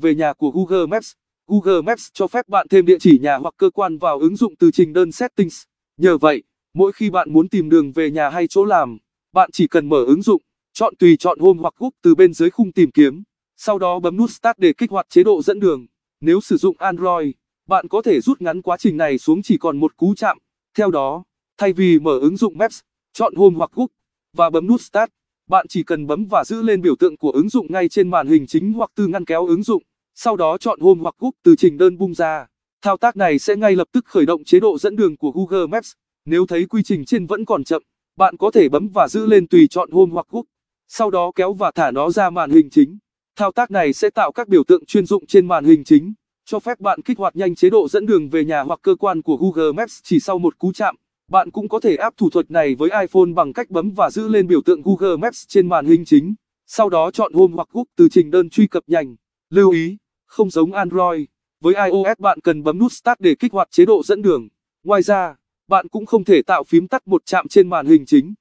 Về nhà của Google Maps, Google Maps cho phép bạn thêm địa chỉ nhà hoặc cơ quan vào ứng dụng từ trình đơn Settings. Nhờ vậy, mỗi khi bạn muốn tìm đường về nhà hay chỗ làm, bạn chỉ cần mở ứng dụng, chọn tùy chọn Home hoặc Group từ bên dưới khung tìm kiếm. Sau đó bấm nút Start để kích hoạt chế độ dẫn đường. Nếu sử dụng Android, bạn có thể rút ngắn quá trình này xuống chỉ còn một cú chạm. Theo đó, thay vì mở ứng dụng Maps, chọn Home hoặc Group và bấm nút Start, bạn chỉ cần bấm và giữ lên biểu tượng của ứng dụng ngay trên màn hình chính hoặc từ ngăn kéo ứng dụng. Sau đó chọn Home hoặc Google từ trình đơn bung ra. Thao tác này sẽ ngay lập tức khởi động chế độ dẫn đường của Google Maps. Nếu thấy quy trình trên vẫn còn chậm, bạn có thể bấm và giữ lên tùy chọn Home hoặc Google. Sau đó kéo và thả nó ra màn hình chính. Thao tác này sẽ tạo các biểu tượng chuyên dụng trên màn hình chính, cho phép bạn kích hoạt nhanh chế độ dẫn đường về nhà hoặc cơ quan của Google Maps chỉ sau một cú chạm. Bạn cũng có thể áp thủ thuật này với iPhone bằng cách bấm và giữ lên biểu tượng Google Maps trên màn hình chính, sau đó chọn Home hoặc Google từ trình đơn truy cập nhanh. Lưu ý không giống Android, với iOS bạn cần bấm nút Start để kích hoạt chế độ dẫn đường. Ngoài ra, bạn cũng không thể tạo phím tắt một chạm trên màn hình chính.